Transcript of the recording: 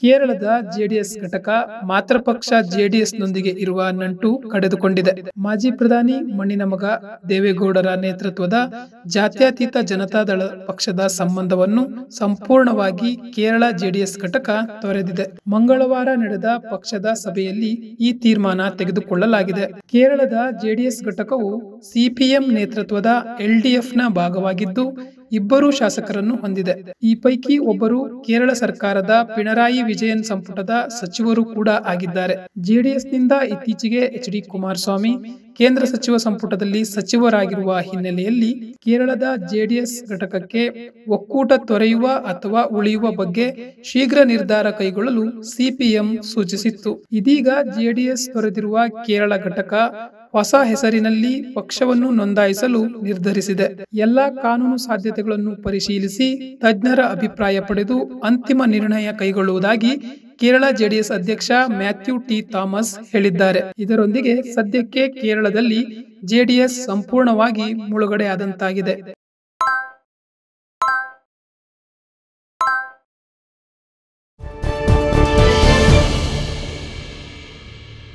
ಕೇರಳದ ಜೆಡಿಎಸ್ ಘಟಕ ಮಾತ್ರ ಪಕ್ಷ ನೊಂದಿಗೆ ಇರುವ ನಂಟು ಕಡಿದುಕೊಂಡಿದೆ ಮಾಜಿ ಪ್ರಧಾನಿ ಮಣ್ಣಿನ ಮಗ ದೇವೇಗೌಡರ ನೇತೃತ್ವದ ಜಾತ್ಯತೀತ ಜನತಾದಳ ಪಕ್ಷದ ಸಂಬಂಧವನ್ನು ಸಂಪೂರ್ಣವಾಗಿ ಕೇರಳ ಜೆಡಿಎಸ್ ಘಟಕ ತೊರೆದಿದೆ ಮಂಗಳವಾರ ನಡೆದ ಪಕ್ಷದ ಸಭೆಯಲ್ಲಿ ಈ ತೀರ್ಮಾನ ತೆಗೆದುಕೊಳ್ಳಲಾಗಿದೆ ಕೇರಳದ ಜೆಡಿಎಸ್ ಘಟಕವು ಸಿಪಿಎಂ ನೇತೃತ್ವದ ಎಲ್ಡಿಎಫ್ನ ಭಾಗವಾಗಿದ್ದು ಇಬ್ಬರು ಶಾಸಕರನ್ನು ಹೊಂದಿದೆ ಈ ಪೈಕಿ ಒಬ್ಬರು ಕೇರಳ ಸರ್ಕಾರದ ಪಿಣರಾಯಿ ವಿಜಯನ್ ಸಂಪುಟದ ಸಚಿವರು ಕೂಡ ಆಗಿದ್ದಾರೆ ಜೆಡಿಎಸ್ನಿಂದ ಇತ್ತೀಚೆಗೆ ಎಚ್ ಡಿ ಕುಮಾರಸ್ವಾಮಿ ಕೇಂದ್ರ ಸಚಿವ ಸಂಪುಟದಲ್ಲಿ ಸಚಿವರಾಗಿರುವ ಹಿನ್ನೆಲೆಯಲ್ಲಿ ಕೇರಳದ ಜೆಡಿಎಸ್ ಘಟಕಕ್ಕೆ ಒಕ್ಕೂಟ ತೊರೆಯುವ ಅಥವಾ ಉಳಿಯುವ ಬಗ್ಗೆ ಶೀಘ್ರ ನಿರ್ಧಾರ ಕೈಗೊಳ್ಳಲು ಸಿಪಿಎಂ ಸೂಚಿಸಿತ್ತು ಇದೀಗ ಜೆಡಿಎಸ್ ತೊರೆದಿರುವ ಕೇರಳ ಘಟಕ ಹೊಸ ಹೆಸರಿನಲ್ಲಿ ಪಕ್ಷವನ್ನು ನೋಂದಾಯಿಸಲು ನಿರ್ಧರಿಸಿದೆ ಎಲ್ಲಾ ಕಾನೂನು ಸಾಧ್ಯತೆಗಳನ್ನು ಪರಿಶೀಲಿಸಿ ತಜ್ಞರ ಅಭಿಪ್ರಾಯ ಪಡೆದು ಅಂತಿಮ ನಿರ್ಣಯ ಕೈಗೊಳ್ಳುವುದಾಗಿ ಕೇರಳ ಜೆಡಿಎಸ್ ಅಧ್ಯಕ್ಷ ಮ್ಯಾಥ್ಯೂ ಟಿ ಥಾಮಸ್ ಹೇಳಿದ್ದಾರೆ ಇದರೊಂದಿಗೆ ಸದ್ಯಕ್ಕೆ ಕೇರಳದಲ್ಲಿ ಜೆಡಿಎಸ್ ಸಂಪೂರ್ಣವಾಗಿ ಮುಳುಗಡೆ ಆದಂತಾಗಿದೆ